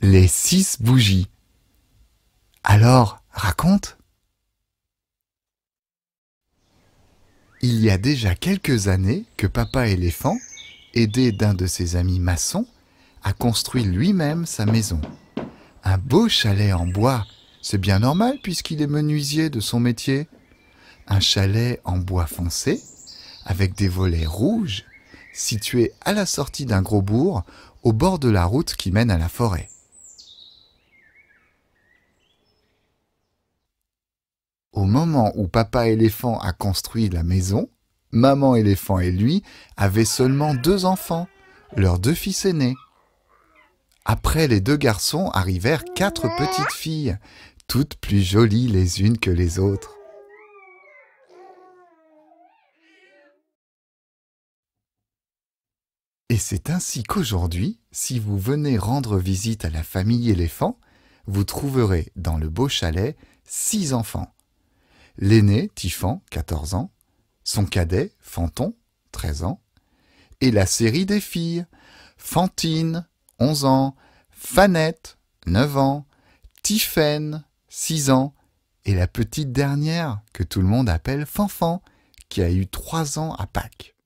les six bougies. Alors, raconte. Il y a déjà quelques années que papa éléphant, aidé d'un de ses amis maçons, a construit lui-même sa maison. Un beau chalet en bois, c'est bien normal puisqu'il est menuisier de son métier. Un chalet en bois foncé, avec des volets rouges, situé à la sortie d'un gros bourg, au bord de la route qui mène à la forêt. au moment où papa éléphant a construit la maison, maman éléphant et lui avaient seulement deux enfants, leurs deux fils aînés. Après les deux garçons arrivèrent quatre petites filles, toutes plus jolies les unes que les autres. Et c'est ainsi qu'aujourd'hui, si vous venez rendre visite à la famille éléphant, vous trouverez dans le beau chalet six enfants l'aîné, Tiffan, 14 ans, son cadet, Fanton, 13 ans, et la série des filles, Fantine, 11 ans, Fanette, 9 ans, Tiffaine, 6 ans, et la petite dernière, que tout le monde appelle Fanfan, qui a eu 3 ans à Pâques.